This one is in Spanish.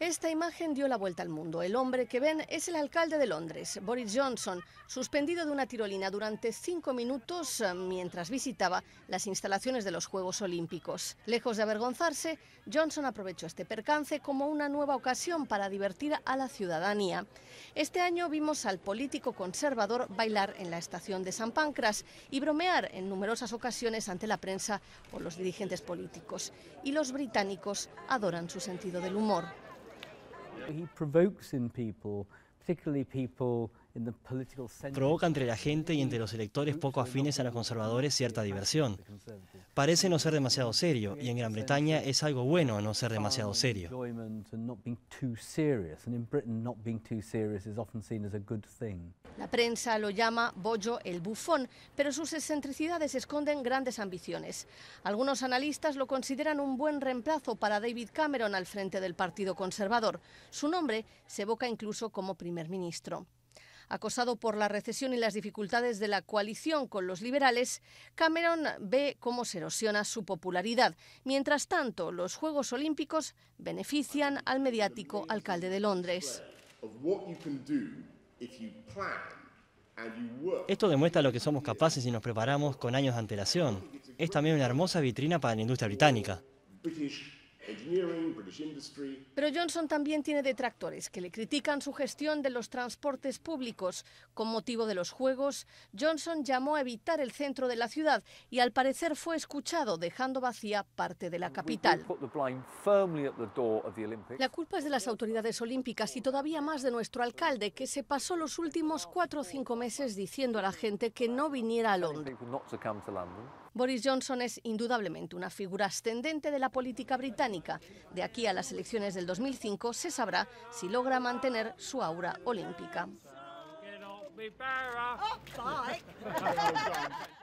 Esta imagen dio la vuelta al mundo. El hombre que ven es el alcalde de Londres, Boris Johnson, suspendido de una tirolina durante cinco minutos eh, mientras visitaba las instalaciones de los Juegos Olímpicos. Lejos de avergonzarse, Johnson aprovechó este percance como una nueva ocasión para divertir a la ciudadanía. Este año vimos al político conservador bailar en la estación de San Pancras y bromear en numerosas ocasiones ante la prensa o los dirigentes políticos. Y los británicos adoran su sentido del humor. He provokes in people, particularly people Provoca entre la gente y entre los electores poco afines a los conservadores cierta diversión. Parece no ser demasiado serio, y en Gran Bretaña es algo bueno no ser demasiado serio. La prensa lo llama Bollo el bufón, pero sus excentricidades esconden grandes ambiciones. Algunos analistas lo consideran un buen reemplazo para David Cameron al frente del Partido Conservador. Su nombre se evoca incluso como primer ministro. Acosado por la recesión y las dificultades de la coalición con los liberales, Cameron ve cómo se erosiona su popularidad. Mientras tanto, los Juegos Olímpicos benefician al mediático alcalde de Londres. Esto demuestra lo que somos capaces si nos preparamos con años de antelación. Es también una hermosa vitrina para la industria británica. Pero Johnson también tiene detractores que le critican su gestión de los transportes públicos. Con motivo de los Juegos, Johnson llamó a evitar el centro de la ciudad y al parecer fue escuchado, dejando vacía parte de la capital. La culpa es de las autoridades olímpicas y todavía más de nuestro alcalde, que se pasó los últimos cuatro o cinco meses diciendo a la gente que no viniera a Londres. Boris Johnson es indudablemente una figura ascendente de la política británica. De aquí a las elecciones del 2005 se sabrá si logra mantener su aura olímpica. Eh. Eh.